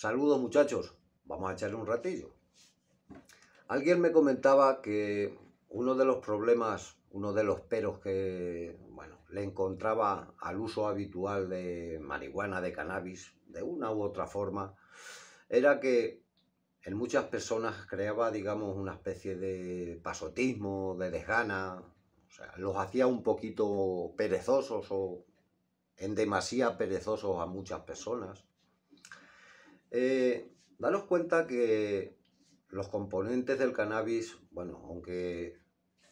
Saludos muchachos, vamos a echarle un ratillo. Alguien me comentaba que uno de los problemas, uno de los peros que le encontraba al uso habitual de marihuana, de cannabis, de una u otra forma, era que en muchas personas creaba, digamos, una especie de pasotismo, de desgana, o sea, los hacía un poquito perezosos o en demasía perezosos a muchas personas. Eh, danos cuenta que los componentes del cannabis, bueno, aunque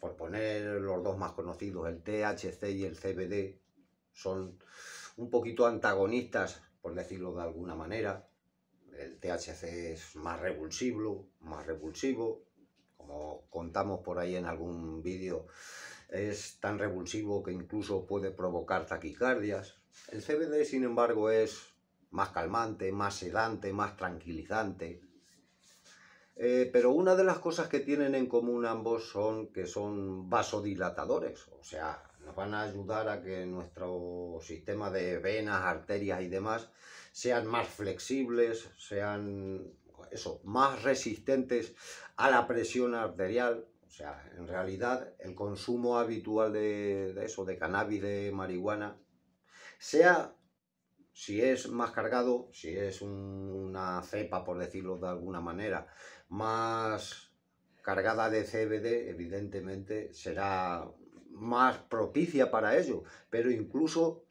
por poner los dos más conocidos, el THC y el CBD, son un poquito antagonistas, por decirlo de alguna manera. El THC es más revulsivo, más revulsivo, como contamos por ahí en algún vídeo, es tan revulsivo que incluso puede provocar taquicardias. El CBD, sin embargo, es más calmante, más sedante, más tranquilizante. Eh, pero una de las cosas que tienen en común ambos son que son vasodilatadores, o sea, nos van a ayudar a que nuestro sistema de venas, arterias y demás sean más flexibles, sean eso, más resistentes a la presión arterial. O sea, en realidad el consumo habitual de, de eso, de cannabis, de marihuana, sea si es más cargado, si es una cepa, por decirlo de alguna manera, más cargada de CBD, evidentemente será más propicia para ello, pero incluso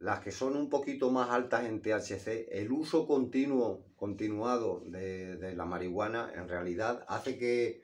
las que son un poquito más altas en THC, el uso continuo, continuado de, la marihuana en realidad hace que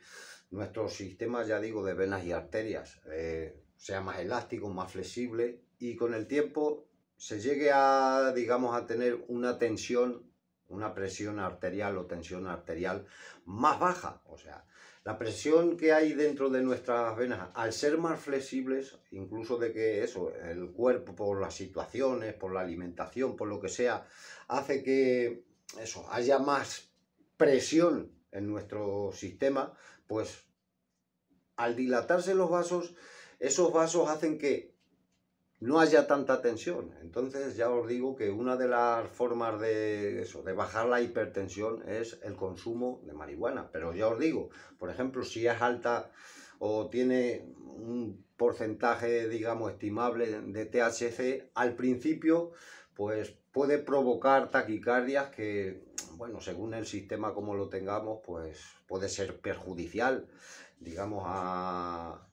nuestro sistema, ya digo, de venas y arterias eh, sea más elástico, más flexible y con el tiempo se llegue a, digamos, a tener una tensión, una presión arterial o tensión arterial más baja. O sea, la presión que hay dentro de nuestras venas, al ser más flexibles, incluso de que eso, el cuerpo por las situaciones, por la alimentación, por lo que sea, hace que eso, haya más presión en nuestro sistema, pues al dilatarse los vasos, esos vasos hacen que no haya tanta tensión. Entonces ya os digo que una de las formas de eso, de bajar la hipertensión es el consumo de marihuana. Pero ya os digo, por ejemplo, si es alta o tiene un porcentaje, digamos, estimable de THC, al principio, pues puede provocar taquicardias que, bueno, según el sistema como lo tengamos, pues puede ser perjudicial, digamos, a,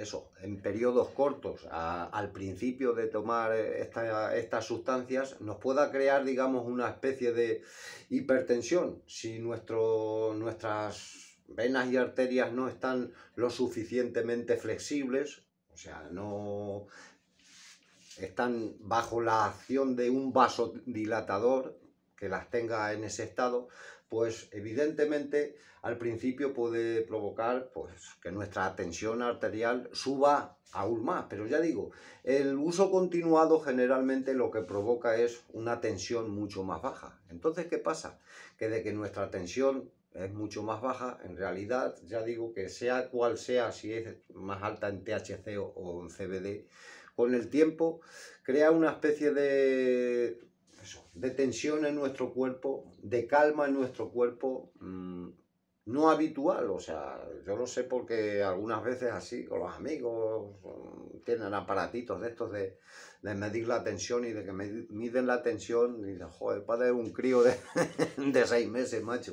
eso, en periodos cortos, al principio de tomar eh, estas sustancias, nos pueda crear, digamos, una especie de hipertensión. Si nuestras venas y arterias no están lo suficientemente flexibles, o sea, no están bajo la acción de un vasodilatador que las tenga en ese estado, pues evidentemente al principio puede provocar pues, que nuestra tensión arterial suba aún más. Pero ya digo, el uso continuado generalmente lo que provoca es una tensión mucho más baja. Entonces, ¿qué pasa? Que de que nuestra tensión es mucho más baja, en realidad, ya digo que sea cual sea, si es más alta en THC o en CBD, con el tiempo crea una especie de de tensión en nuestro cuerpo, de calma en nuestro cuerpo, mm, no habitual, o sea, yo lo sé porque algunas veces así, con los amigos, mm, tienen aparatitos de estos de, medir la tensión y de que miden la tensión y de, joder, padre es un crío de, seis meses, macho.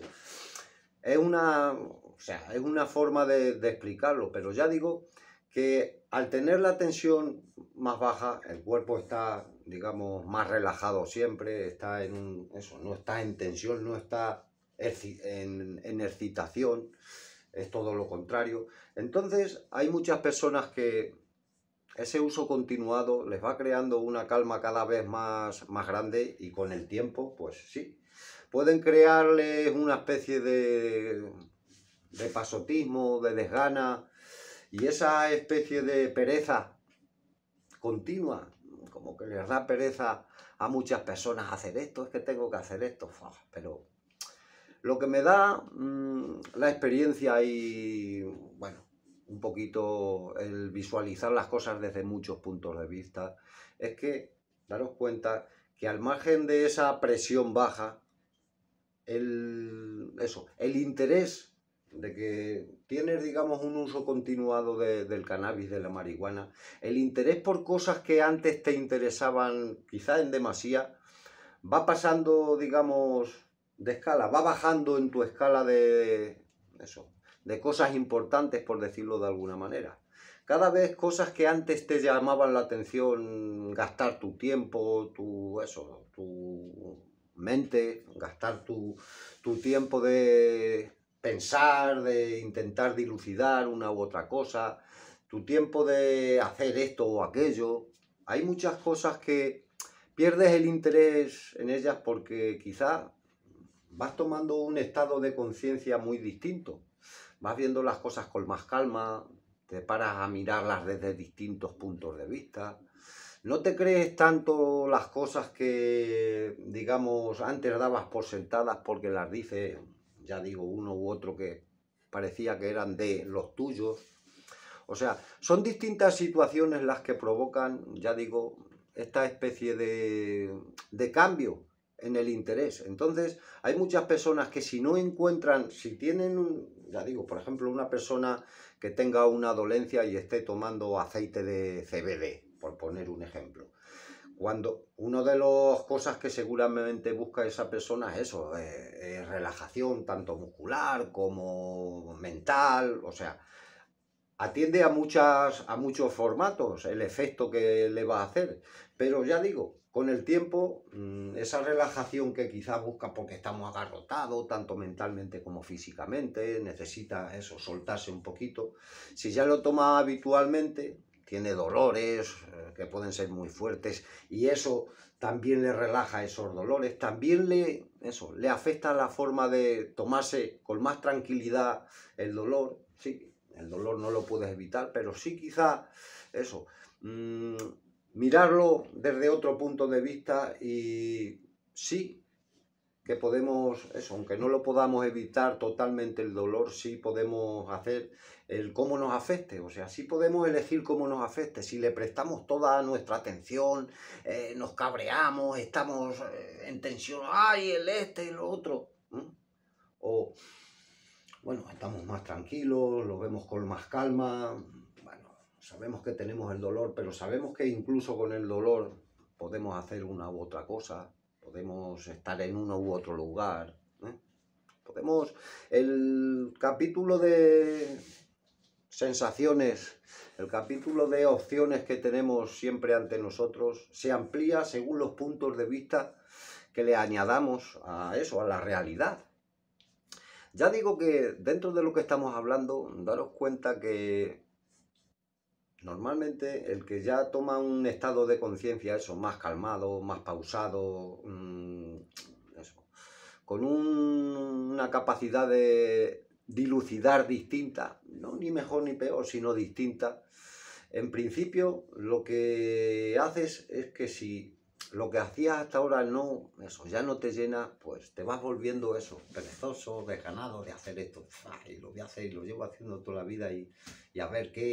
Es una, sea, es una forma de explicarlo, pero ya digo que al tener la tensión más baja, el cuerpo está digamos, más relajado siempre, está en un, eso, no está en tensión, no está en, excitación, es todo lo contrario. Entonces, hay muchas personas que ese uso continuado les va creando una calma cada vez más, más grande y con el tiempo, pues sí, pueden crearles una especie de, de pasotismo, de desgana y esa especie de pereza continua como que les da pereza a muchas personas hacer esto, es que tengo que hacer esto, pero lo que me da mm, la experiencia y, bueno, un poquito el visualizar las cosas desde muchos puntos de vista, es que daros cuenta que al margen de esa presión baja, eso, el interés de que tienes, digamos, un uso continuado del cannabis, de la marihuana, el interés por cosas que antes te interesaban quizá en demasía, va pasando, digamos, de escala, va bajando en tu escala de, eso, de cosas importantes, por decirlo de alguna manera. Cada vez cosas que antes te llamaban la atención, gastar tu tiempo, tu, eso, tu mente, gastar tu tiempo de pensar, de intentar dilucidar una u otra cosa, tu tiempo de hacer esto o aquello. Hay muchas cosas que pierdes el interés en ellas porque quizá vas tomando un estado de conciencia muy distinto. Vas viendo las cosas con más calma, te paras a mirarlas desde distintos puntos de vista. No te crees tanto las cosas que, digamos, antes dabas por sentadas porque las dices ya digo, uno u otro que parecía que eran de los tuyos. O sea, son distintas situaciones las que provocan, ya digo, esta especie de, de cambio en el interés. Entonces, hay muchas personas que si no encuentran, si tienen, ya digo, por ejemplo, una persona que tenga una dolencia y esté tomando aceite de CBD, por poner un ejemplo cuando una de las cosas que seguramente busca esa persona es eso, eh, eh, relajación tanto muscular como mental, o sea, atiende a, muchas, a muchos formatos el efecto que le va a hacer, pero ya digo, con el tiempo, mm, esa relajación que quizás busca porque estamos agarrotados, tanto mentalmente como físicamente, necesita eso, soltarse un poquito. Si ya lo toma habitualmente, tiene dolores eh, que pueden ser muy fuertes y eso también le relaja esos dolores, también le, eso, le afecta la forma de tomarse con más tranquilidad el dolor, sí, el dolor no lo puedes evitar, pero sí quizá eso, mm, mirarlo desde otro punto de vista y sí que podemos, eso, aunque no lo podamos evitar totalmente el dolor, sí podemos hacer el cómo nos afecte, o sea, sí podemos elegir cómo nos afecte, si le prestamos toda nuestra atención, eh, nos cabreamos, estamos eh, en tensión, ay, el este y lo otro, ¿Mm? o bueno, estamos más tranquilos, lo vemos con más calma, bueno, sabemos que tenemos el dolor, pero sabemos que incluso con el dolor podemos hacer una u otra cosa, podemos estar en uno u otro lugar. ¿eh? Podemos. El capítulo de sensaciones, el capítulo de opciones que tenemos siempre ante nosotros se amplía según los puntos de vista que le añadamos a eso, a la realidad. Ya digo que dentro de lo que estamos hablando, daros cuenta que Normalmente el que ya toma un estado de conciencia, eso, más calmado, más pausado, mm, con una capacidad de dilucidar distinta, no ni mejor ni peor, sino distinta, en principio lo que haces es que si lo que hacías hasta ahora no, eso ya no te llena, pues te vas volviendo eso, perezoso, desganado de hacer esto, y lo voy a hacer y lo llevo haciendo toda la vida y, a ver qué,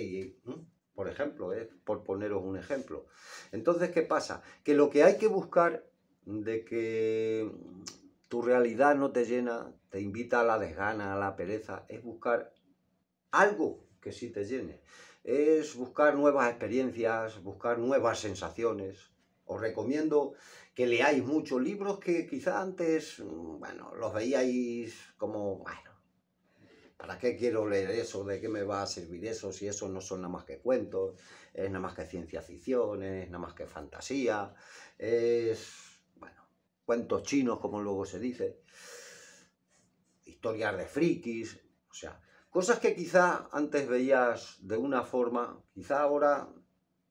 por ejemplo, ¿eh? por poneros un ejemplo. Entonces, ¿qué pasa? Que lo que hay que buscar de que tu realidad no te llena, te invita a la desgana, a la pereza, es buscar algo que sí te llene. Es buscar nuevas experiencias, buscar nuevas sensaciones. Os recomiendo que leáis muchos libros que quizá antes, mm, bueno, los veíais como, bueno, ¿Para qué quiero leer eso? ¿De qué me va a servir eso? Si eso no son nada más que cuentos, es nada más que ciencia ficción, es nada más que fantasía, es, bueno, cuentos chinos, como luego se dice, historias de frikis, o sea, cosas que quizá antes veías de una forma, quizá ahora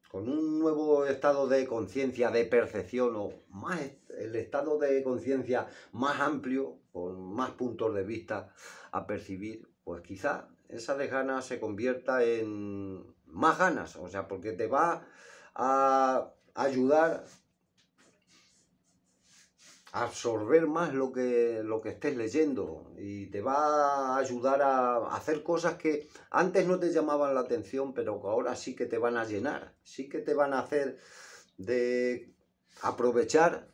con un nuevo estado de conciencia, de percepción o más el estado de conciencia más amplio, con más puntos de vista a percibir, pues quizá esa desgana se convierta en más ganas, o sea, porque te va a ayudar a absorber más lo que, lo que estés leyendo y te va a ayudar a hacer cosas que antes no te llamaban la atención, pero que ahora sí que te van a llenar, sí que te van a hacer de aprovechar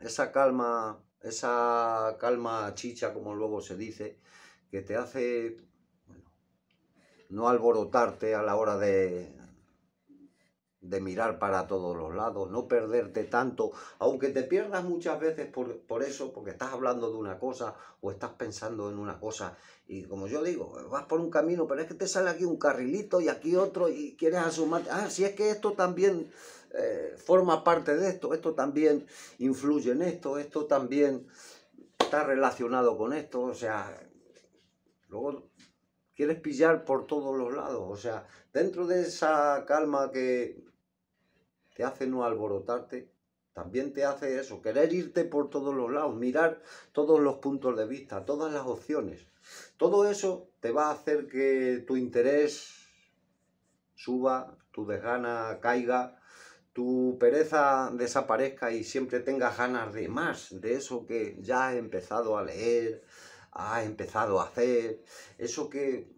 esa calma, esa calma chicha, como luego se dice, que te hace bueno, no alborotarte a la hora de, de mirar para todos los lados, no perderte tanto, aunque te pierdas muchas veces por, eso, porque estás hablando de una cosa o estás pensando en una cosa, y como yo digo, vas por un camino, pero es que te sale aquí un carrilito y aquí otro y quieres asumarte, ah, si es que esto también eh, forma parte de esto, esto también influye en esto, esto también está relacionado con esto, o sea, Luego quieres pillar por todos los lados. O sea, dentro de esa calma que te hace no alborotarte, también te hace eso, querer irte por todos los lados, mirar todos los puntos de vista, todas las opciones. Todo eso te va a hacer que tu interés suba, tu desgana caiga, tu pereza desaparezca y siempre tengas ganas de más, de eso que ya has empezado a leer, ha empezado a hacer, eso que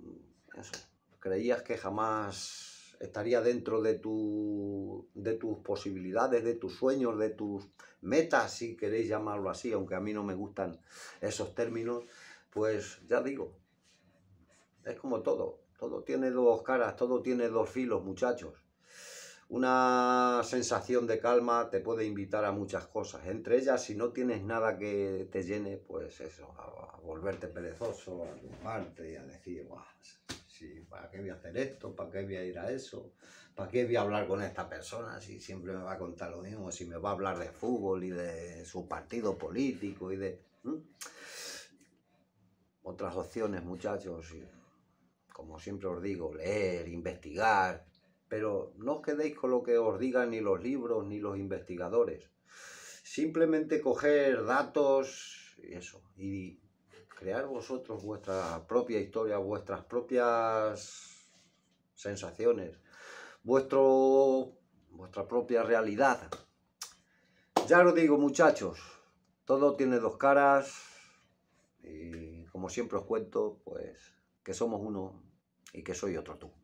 creías que jamás estaría dentro de, tu, de tus posibilidades, de tus sueños, de tus metas, si queréis llamarlo así, aunque a mí no me gustan esos términos, pues ya digo, es como todo, todo tiene dos caras, todo tiene dos filos, muchachos. Una sensación de calma te puede invitar a muchas cosas. Entre ellas, si no tienes nada que te llene, pues eso, a, volverte perezoso, a y a decir, ¿para qué voy a hacer esto? ¿Para qué voy a ir a eso? ¿Para qué voy a hablar con esta persona si siempre me va a contar lo mismo? Si me va a hablar de fútbol y de su partido político y de... Otras opciones, muchachos, como siempre os digo, leer, investigar, pero no os quedéis con lo que os digan ni los libros ni los investigadores. Simplemente coger datos y eso. Y crear vosotros vuestra propia historia, vuestras propias sensaciones, vuestro, vuestra propia realidad. Ya lo digo, muchachos, todo tiene dos caras. Y como siempre os cuento, pues que somos uno y que soy otro tú.